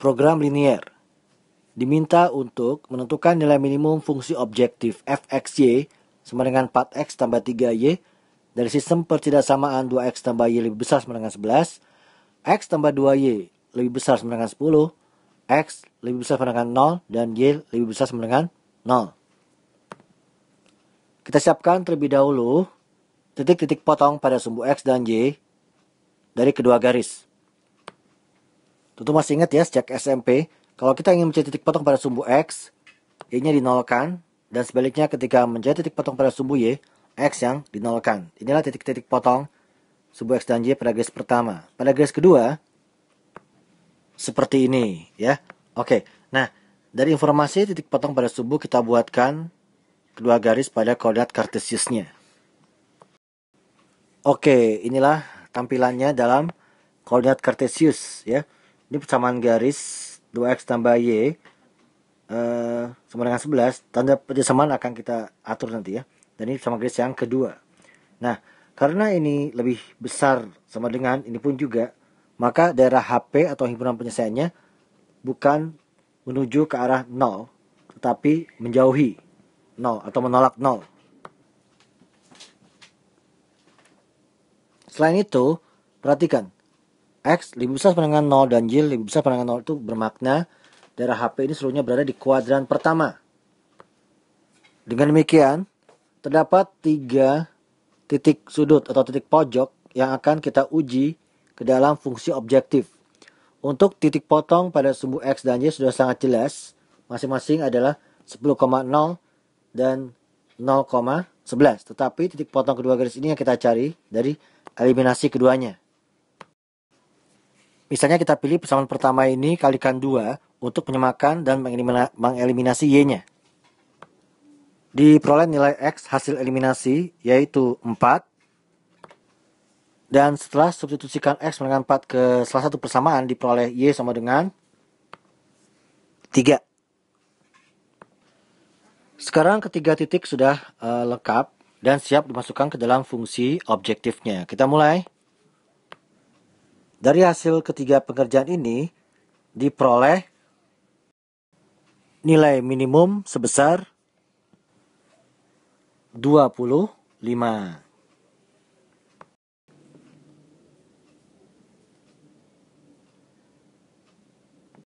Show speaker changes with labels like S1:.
S1: program linier. Diminta untuk menentukan nilai minimum fungsi objektif fxy sama dengan 4x tambah 3y dari sistem pertidaksamaan 2x tambah y lebih besar sama dengan 11, x tambah 2y lebih besar sama dengan 10, x lebih besar sama dengan 0, dan y lebih besar sama dengan 0. Kita siapkan terlebih dahulu titik-titik potong pada sumbu x dan y dari kedua garis. Tentu masih ingat ya sejak SMP, kalau kita ingin mencari titik potong pada sumbu X, Y-nya dinolkan, dan sebaliknya ketika mencari titik potong pada sumbu Y, X yang dinolkan. Inilah titik-titik potong sumbu X dan Y pada garis pertama. Pada garis kedua, seperti ini ya. Oke, nah dari informasi titik potong pada sumbu kita buatkan kedua garis pada koordinat kartesiusnya. Oke, inilah tampilannya dalam koordinat kartesius ya ini persamaan garis 2x tambah y uh, sama dengan 11 tanda persamaan akan kita atur nanti ya dan ini sama garis yang kedua nah karena ini lebih besar sama dengan ini pun juga maka daerah HP atau himpunan penyelesaiannya bukan menuju ke arah 0 tetapi menjauhi 0 atau menolak 0 Selain itu, perhatikan X lebih besar sama dengan 0 dan Y lebih besar sama dengan 0 itu bermakna daerah HP ini seluruhnya berada di kuadran pertama. Dengan demikian, terdapat tiga titik sudut atau titik pojok yang akan kita uji ke dalam fungsi objektif. Untuk titik potong pada sumbu X dan Y sudah sangat jelas, masing-masing adalah 10,0 dan 0,11. Tetapi titik potong kedua garis ini yang kita cari dari eliminasi keduanya. Misalnya kita pilih persamaan pertama ini kalikan 2 untuk menyamakan dan mengeliminasi Y-nya. Diperoleh nilai X hasil eliminasi yaitu 4. Dan setelah substitusikan X dengan 4 ke salah satu persamaan diperoleh Y sama dengan 3. Sekarang ketiga titik sudah uh, lengkap dan siap dimasukkan ke dalam fungsi objektifnya. Kita mulai. Dari hasil ketiga pengerjaan ini diperoleh nilai minimum sebesar 25.